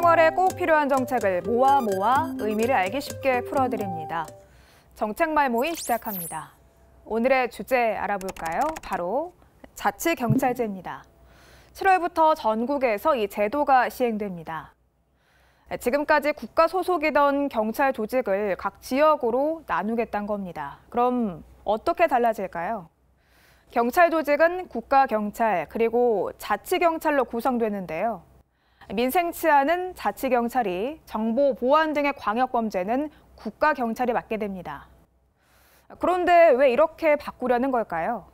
생활에 꼭 필요한 정책을 모아 모아 의미를 알기 쉽게 풀어드립니다. 정책말 모의 시작합니다. 오늘의 주제 알아볼까요? 바로 자치경찰제입니다. 7월부터 전국에서 이 제도가 시행됩니다. 지금까지 국가 소속이던 경찰 조직을 각 지역으로 나누겠다는 겁니다. 그럼 어떻게 달라질까요? 경찰 조직은 국가경찰 그리고 자치경찰로 구성되는데요. 민생치 않은 자치경찰이 정보 보안 등의 광역범죄는 국가경찰이 맡게 됩니다. 그런데 왜 이렇게 바꾸려는 걸까요?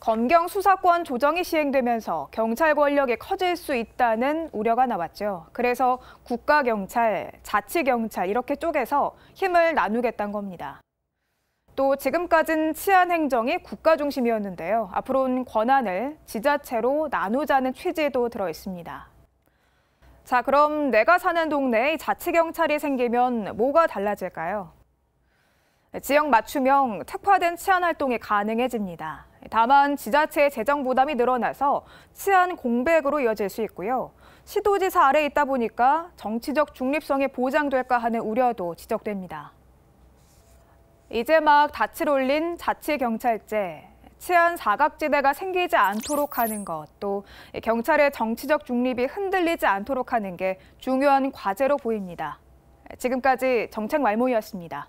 검경 수사권 조정이 시행되면서 경찰 권력이 커질 수 있다는 우려가 나왔죠. 그래서 국가경찰, 자치경찰 이렇게 쪼개서 힘을 나누겠다는 겁니다. 또 지금까지는 치안 행정이 국가 중심이었는데요. 앞으로는 권한을 지자체로 나누자는 취지도 들어 있습니다. 자, 그럼 내가 사는 동네에 자치경찰이 생기면 뭐가 달라질까요? 지역 맞춤형 특화된 치안 활동이 가능해집니다. 다만 지자체의 재정 부담이 늘어나서 치안 공백으로 이어질 수 있고요. 시도지사 아래 있다 보니까 정치적 중립성이 보장될까 하는 우려도 지적됩니다. 이제 막 닻을 올린 자치경찰제, 치안 사각지대가 생기지 않도록 하는 것, 또 경찰의 정치적 중립이 흔들리지 않도록 하는 게 중요한 과제로 보입니다. 지금까지 정책 말모이었습니다.